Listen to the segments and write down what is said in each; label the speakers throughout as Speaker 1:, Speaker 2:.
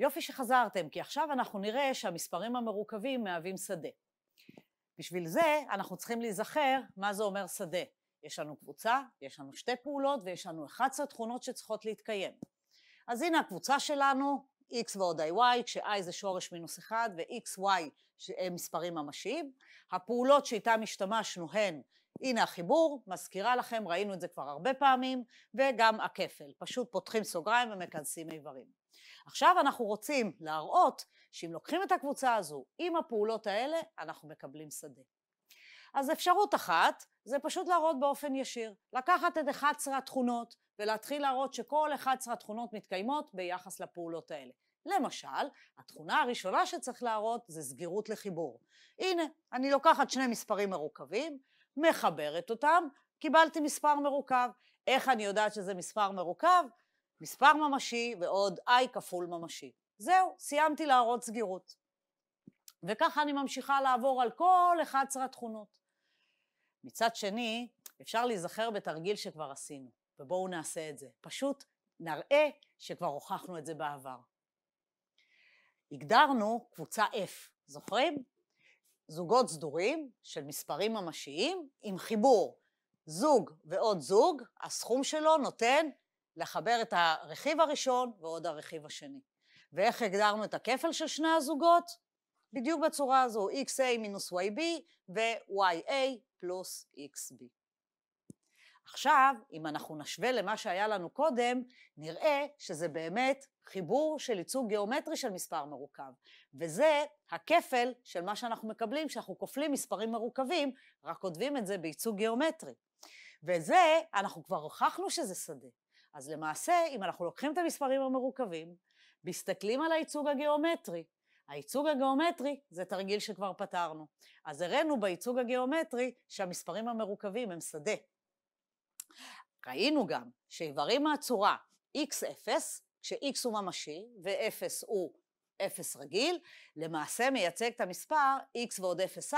Speaker 1: יופי שחזרתם, כי עכשיו אנחנו נראה שהמספרים המרוכבים מהווים שדה. בשביל זה אנחנו צריכים להיזכר מה זה אומר שדה. יש לנו קבוצה, יש לנו שתי פעולות ויש לנו 11 תכונות שצריכות להתקיים. אז הנה הקבוצה שלנו, x ועוד iy, כש-i זה שורש מינוס 1 ו-xy מספרים ממשיים. הפעולות שאיתן השתמשנו הן, הנה החיבור, מזכירה לכם, ראינו את זה כבר הרבה פעמים, וגם הכפל. פשוט פותחים סוגריים ומכנסים איברים. עכשיו אנחנו רוצים להראות שאם לוקחים את הקבוצה הזו עם הפעולות האלה, אנחנו מקבלים שדה. אז אפשרות אחת זה פשוט להראות באופן ישיר. לקחת את 11 התכונות ולהתחיל להראות שכל 11 התכונות מתקיימות ביחס לפעולות האלה. למשל, התכונה הראשונה שצריך להראות זה סגירות לחיבור. הנה, אני לוקחת שני מספרים מרוכבים, מחברת אותם, קיבלתי מספר מרוכב. איך אני יודעת שזה מספר מרוכב? מספר ממשי ועוד i כפול ממשי. זהו, סיימתי להראות סגירות. וככה אני ממשיכה לעבור על כל 11 התכונות. מצד שני, אפשר להיזכר בתרגיל שכבר עשינו, ובואו נעשה את זה. פשוט נראה שכבר הוכחנו את זה בעבר. הגדרנו קבוצה F, זוכרים? זוגות סדורים של מספרים ממשיים עם חיבור זוג ועוד זוג, הסכום שלו נותן לחבר את הרכיב הראשון ועוד הרכיב השני. ואיך הגדרנו את הכפל של שני הזוגות? בדיוק בצורה הזו, xa מינוס yb ו-ya פלוס xb. עכשיו, אם אנחנו נשווה למה שהיה לנו קודם, נראה שזה באמת חיבור של ייצוג גיאומטרי של מספר מרוכב, וזה הכפל של מה שאנחנו מקבלים כשאנחנו כופלים מספרים מרוכבים, רק כותבים את זה בייצוג גיאומטרי. וזה, אנחנו כבר הוכחנו שזה שדה. אז למעשה, אם אנחנו לוקחים את המספרים המרוכבים, מסתכלים על הייצוג הגיאומטרי. הייצוג הגיאומטרי זה תרגיל שכבר פתרנו. אז הראינו בייצוג הגיאומטרי שהמספרים המרוכבים הם שדה. ראינו גם שאיברים מהצורה x0, כש-x הוא ממשי ו-0 הוא 0 רגיל, למעשה מייצג את המספר x ועוד 0i,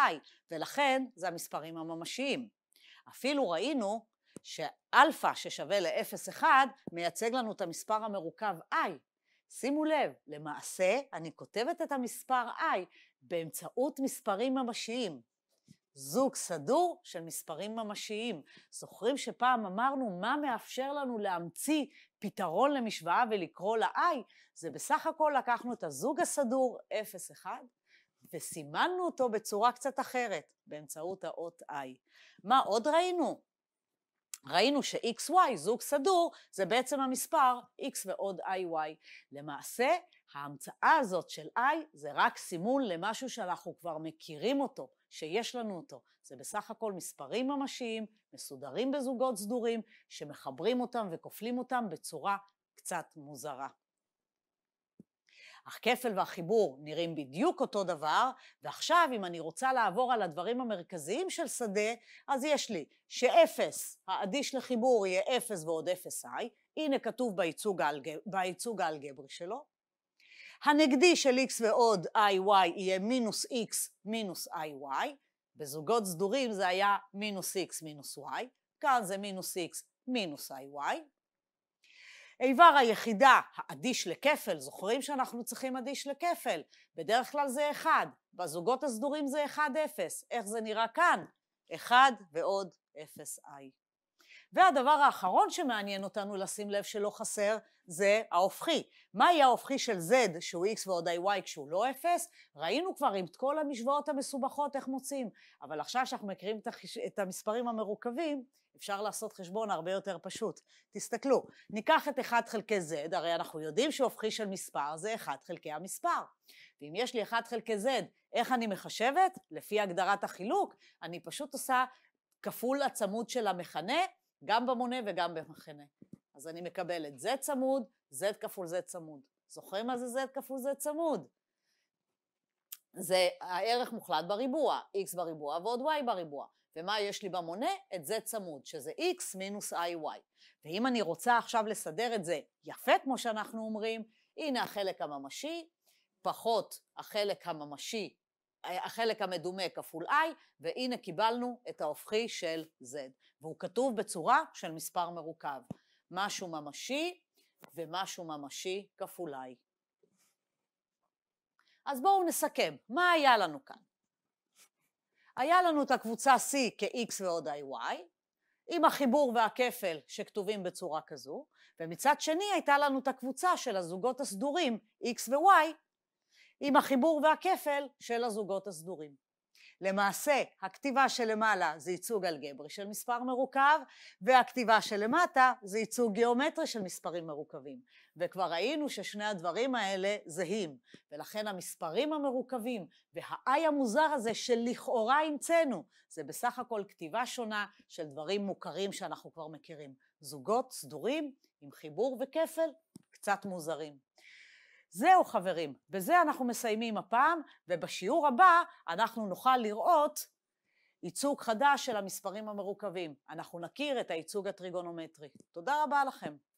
Speaker 1: ולכן זה המספרים הממשיים. אפילו ראינו שאלפא ששווה ל-0.1 מייצג לנו את המספר המרוכב i. שימו לב, למעשה אני כותבת את המספר i באמצעות מספרים ממשיים. זוג סדור של מספרים ממשיים. זוכרים שפעם אמרנו מה מאפשר לנו להמציא פתרון למשוואה ולקרוא ל i? זה בסך הכל לקחנו את הזוג הסדור 0.1 וסימנו אותו בצורה קצת אחרת, באמצעות האות i. מה עוד ראינו? ראינו ש-XY, זוג סדור, זה בעצם המספר X ועוד IY. למעשה, ההמצאה הזאת של I זה רק סימון למשהו שאנחנו כבר מכירים אותו, שיש לנו אותו. זה בסך הכל מספרים ממשיים, מסודרים בזוגות סדורים, שמחברים אותם וכופלים אותם בצורה קצת מוזרה. הכפל והחיבור נראים בדיוק אותו דבר, ועכשיו אם אני רוצה לעבור על הדברים המרכזיים של שדה, אז יש לי שאפס, האדיש לחיבור יהיה אפס ועוד אפס i, הנה כתוב בייצוג, האלג... בייצוג האלגברי שלו. הנגדי של x ועוד iy יהיה מינוס x מינוס iy, בזוגות סדורים זה היה מינוס x מינוס y, כאן זה מינוס x מינוס iy, איבר היחידה, האדיש לכפל, זוכרים שאנחנו צריכים אדיש לכפל? בדרך כלל זה אחד, בזוגות הסדורים זה 1-0. איך זה נראה כאן? 1 ועוד 0i. והדבר האחרון שמעניין אותנו לשים לב שלא חסר, זה ההופכי. מה יהיה ההופכי של Z, שהוא X ועוד ה-Y כשהוא לא 0? ראינו כבר עם כל המשוואות המסובכות איך מוצאים, אבל עכשיו שאנחנו מכירים את, החיש... את המספרים המרוכבים, אפשר לעשות חשבון הרבה יותר פשוט. תסתכלו, ניקח את 1 חלקי Z, הרי אנחנו יודעים שהופכי של מספר זה 1 חלקי המספר. ואם יש לי 1 חלקי Z, איך אני מחשבת? לפי הגדרת החילוק, אני פשוט עושה כפול הצמוד של המכנה, גם במונה וגם במחנה. אז אני מקבלת z צמוד, z כפול z צמוד. זוכרים מה זה z כפול z צמוד? זה הערך מוחלט בריבוע, x בריבוע ועוד y בריבוע. ומה יש לי במונה? את z צמוד, שזה x מינוס iy. ואם אני רוצה עכשיו לסדר את זה יפה, כמו שאנחנו אומרים, הנה החלק הממשי, פחות החלק הממשי החלק המדומה כפול i, והנה קיבלנו את ההופכי של z, והוא כתוב בצורה של מספר מרוכב, משהו ממשי ומשהו ממשי כפול i. אז בואו נסכם, מה היה לנו כאן? היה לנו את הקבוצה C כ-X ועוד IY, עם החיבור והכפל שכתובים בצורה כזו, ומצד שני הייתה לנו את הקבוצה של הזוגות הסדורים X ו-Y עם החיבור והכפל של הזוגות הסדורים. למעשה, הכתיבה שלמעלה זה ייצוג אלגברי של מספר מרוכב, והכתיבה שלמטה זה ייצוג גיאומטרי של מספרים מרוכבים. וכבר ראינו ששני הדברים האלה זהים, ולכן המספרים המרוכבים והאי המוזר הזה שלכאורה המצאנו, זה בסך הכל כתיבה שונה של דברים מוכרים שאנחנו כבר מכירים. זוגות סדורים עם חיבור וכפל קצת מוזרים. זהו חברים, בזה אנחנו מסיימים הפעם, ובשיעור הבא אנחנו נוכל לראות ייצוג חדש של המספרים המרוכבים. אנחנו נכיר את הייצוג הטריגונומטרי. תודה רבה לכם.